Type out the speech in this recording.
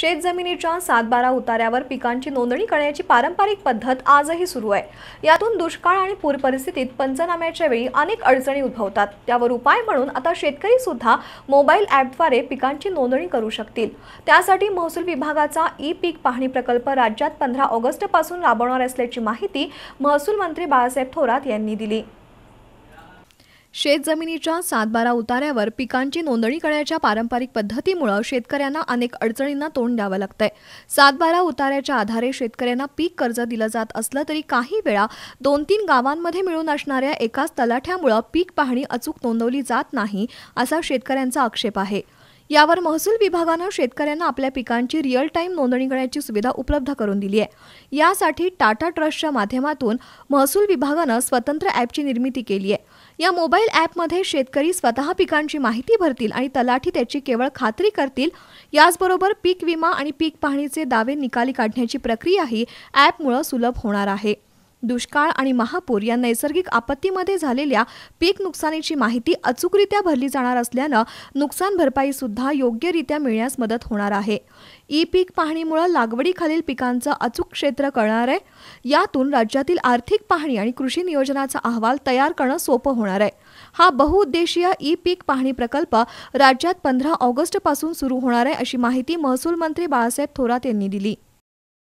शेत जमिनीच्या सात बारा उतार्यावर पिकांची नोंदणी करण्याची पारंपरिक पद्धत आजही सुरू आहे यातून दुष्काळ आणि पूर परिस्थितीत पंचनाम्याच्या वेळी अनेक अडचणी उद्भवतात त्यावर उपाय म्हणून आता शेतकरी सुद्धा मोबाईल ॲपद्वारे पिकांची नोंदणी करू शकतील त्यासाठी महसूल विभागाचा ई पीक पाहणी प्रकल्प राज्यात पंधरा ऑगस्टपासून राबवणार असल्याची माहिती महसूल मंत्री बाळासाहेब थोरात यांनी दिली शेतजमिनीच्या सात बारा उताऱ्यावर पिकांची नोंदणी करण्याच्या पारंपरिक पद्धतीमुळं शेतकऱ्यांना अनेक अडचणींना तोंड द्यावं लागतंय सात बारा उताऱ्याच्या आधारे शेतकऱ्यांना पीक कर्ज दिलं जात असलं तरी काही वेळा दोन तीन गावांमध्ये मिळून असणाऱ्या एकाच तलाठ्यामुळं पीक पाहणी अचूक नोंदवली जात नाही असा शेतकऱ्यांचा आक्षेप आहे यावर महसूल विभागानं शेतकऱ्यांना आपल्या पिकांची रिअल टाईम नोंदणी करण्याची सुविधा उपलब्ध करून दिली आहे यासाठी टाटा ट्रस्टच्या माध्यमातून महसूल विभागानं स्वतंत्र ॲपची निर्मिती केली आहे या मोबाईल ॲपमध्ये शेतकरी स्वतः पिकांची माहिती भरतील आणि तलाठी त्याची केवळ खात्री करतील याचबरोबर पीक विमा आणि पीक पाहणीचे दावे निकाली काढण्याची प्रक्रियाही ॲपमुळं सुलभ होणार आहे दुष्काळ आणि महापूर या नैसर्गिक आपत्तीमध्ये झालेल्या पीक नुकसानीची माहिती अचूकरित्या भरली जाणार असल्यानं नुकसान भरपाईसुद्धा योग्यरित्या मिळण्यास मदत होणार आहे ई पीक पाहणीमुळे लागवडीखालील पिकांचं अचूक क्षेत्र कळणार आहे यातून राज्यातील आर्थिक पाहणी आणि कृषी नियोजनाचा अहवाल तयार करणं सोपं होणार आहे हा बहुउद्देशीय ई पीक पाहणी प्रकल्प राज्यात पंधरा ऑगस्टपासून सुरू होणार आहे अशी माहिती महसूल मंत्री बाळासाहेब थोरात यांनी दिली